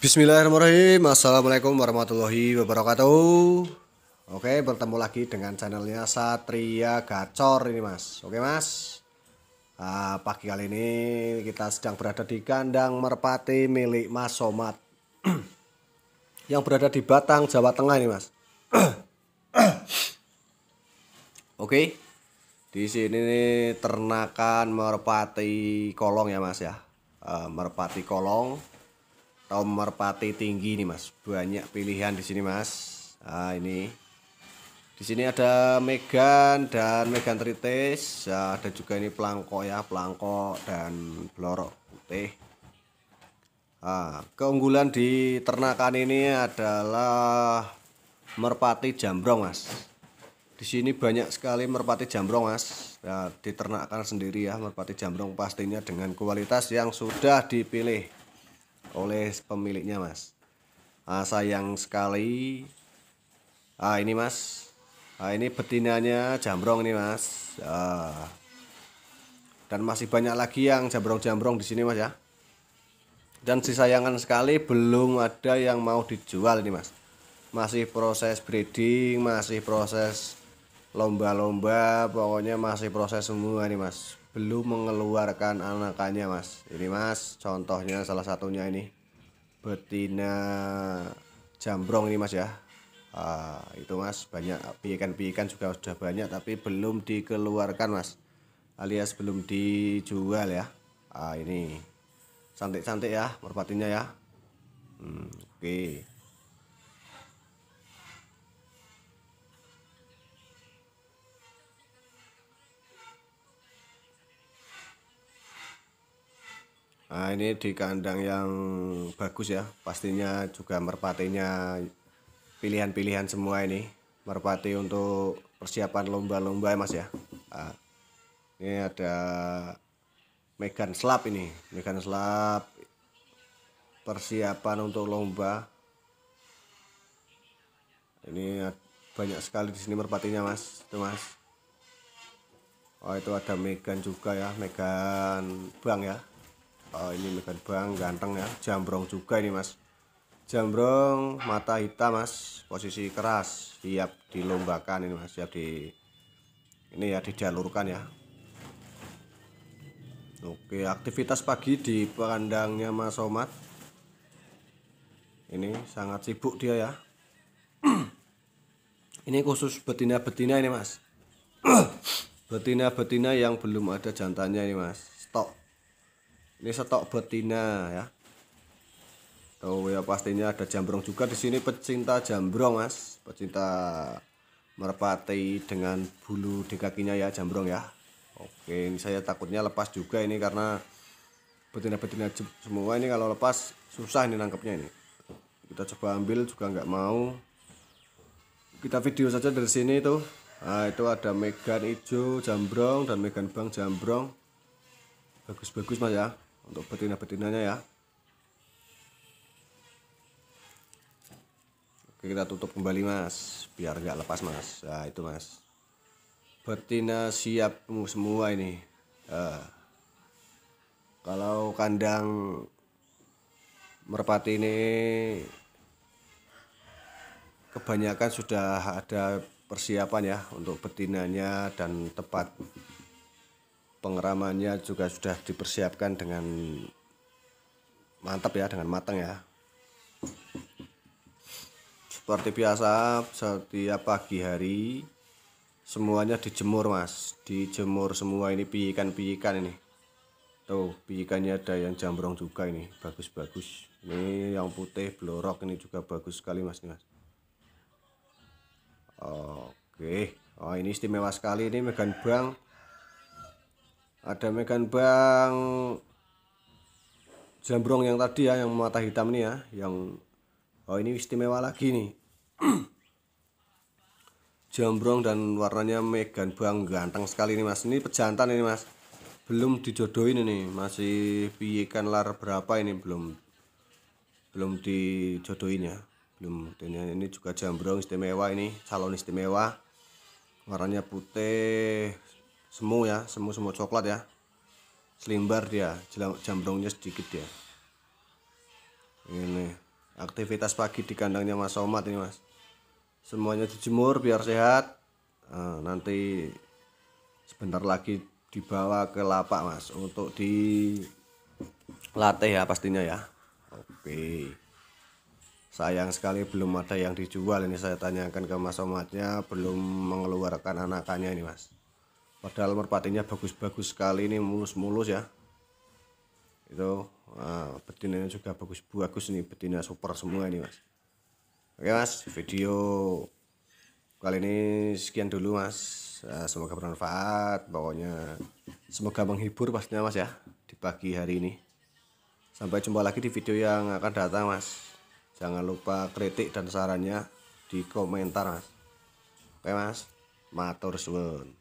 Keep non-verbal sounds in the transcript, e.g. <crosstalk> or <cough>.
Bismillahirrahmanirrahim Assalamualaikum warahmatullahi wabarakatuh Oke bertemu lagi dengan channelnya Satria Gacor ini mas Oke mas nah, Pagi kali ini kita sedang berada di kandang merpati milik mas Somad <clears throat> Yang berada di Batang Jawa Tengah ini mas <clears throat> Oke di sini nih ternakan merpati kolong ya mas ya ah, Merpati kolong Tomer pati tinggi nih mas banyak pilihan di sini mas nah ini di sini ada Megan dan Megan Tritis nah, ada juga ini pelangko ya pelangko dan blorok putih nah, keunggulan di ternakan ini adalah merpati jambrong mas di sini banyak sekali merpati jambrong mas nah, diternakan sendiri ya merpati jambrong pastinya dengan kualitas yang sudah dipilih oleh pemiliknya mas ah, sayang sekali ah ini mas ah ini betinanya jambrong nih mas ah. dan masih banyak lagi yang jambrong-jambrong di sini mas ya dan disayangkan sekali belum ada yang mau dijual nih mas masih proses breeding masih proses lomba-lomba pokoknya masih proses semua nih mas belum mengeluarkan anakannya mas ini mas contohnya salah satunya ini betina jambrong ini mas ya uh, itu mas banyak piikan-piikan juga sudah banyak tapi belum dikeluarkan mas alias belum dijual ya uh, ini cantik-cantik ya merpatinya ya hmm, oke okay. Nah ini di kandang yang bagus ya pastinya juga merpatinya pilihan-pilihan semua ini merpati untuk persiapan lomba-lomba ya mas ya nah, ini ada Megan Slap ini Megan Slap persiapan untuk lomba ini banyak sekali di sini merpatinya mas itu mas Oh itu ada Megan juga ya Megan Bang ya oh, ini Megan Bang ganteng ya jambrong juga ini mas jambrong mata hitam mas posisi keras siap dilombakan ini mas siap di ini ya dijalurkan ya Oke aktivitas pagi di kandangnya Mas Omat ini sangat sibuk dia ya <clears throat> ini khusus betina-betina ini mas <clears throat> betina-betina yang belum ada jantannya ini mas stok ini stok betina ya tahu ya pastinya ada jambrong juga di sini pecinta jambrong mas pecinta merpati dengan bulu di kakinya ya jambrong ya oke ini saya takutnya lepas juga ini karena betina-betina semua ini kalau lepas susah ini nangkepnya ini kita coba ambil juga nggak mau kita video saja dari sini itu Nah, itu ada Megan Ijo Jambrong dan Megan Bang Jambrong. Bagus-bagus Mas ya untuk betina-betinanya ya Oke kita tutup kembali mas biar nggak lepas mas nah itu mas betina siap semua ini uh, kalau kandang merpati ini kebanyakan sudah ada persiapan ya untuk betinanya dan tepat Pengeramannya juga sudah dipersiapkan dengan mantap ya, dengan matang ya. Seperti biasa, setiap pagi hari semuanya dijemur mas, dijemur semua ini piikan-piikan ini. Tuh, piikannya ada yang jambrong juga ini, bagus-bagus. Ini yang putih blorok ini juga bagus sekali mas mas. Oke, oh ini istimewa sekali ini Megan Bang ada Megan Bang Jambrong yang tadi ya yang mata hitam nih ya yang oh ini istimewa lagi nih <clears throat> Jambrong dan warnanya Megan Bang ganteng sekali nih mas ini pejantan ini mas belum dijodohin ini masih piyekan lar berapa ini belum belum dijodohin ya belum ini, ini juga jambrong istimewa ini calon istimewa warnanya putih semu ya semu semu coklat ya selimbar dia jambrongnya sedikit dia ini aktivitas pagi di kandangnya Mas Somat ini Mas semuanya dijemur biar sehat eh, nanti sebentar lagi dibawa ke lapak Mas untuk di latih ya pastinya ya oke sayang sekali belum ada yang dijual ini saya tanyakan ke Mas Somatnya belum mengeluarkan anakannya ini Mas padahal merpatinya bagus-bagus sekali ini mulus-mulus ya itu nah, betinanya juga bagus-bagus nih betina super semua ini mas oke mas video kali ini sekian dulu mas ah, semoga bermanfaat pokoknya semoga menghibur pastinya mas ya di pagi hari ini sampai jumpa lagi di video yang akan datang mas jangan lupa kritik dan sarannya di komentar mas oke mas matur suwun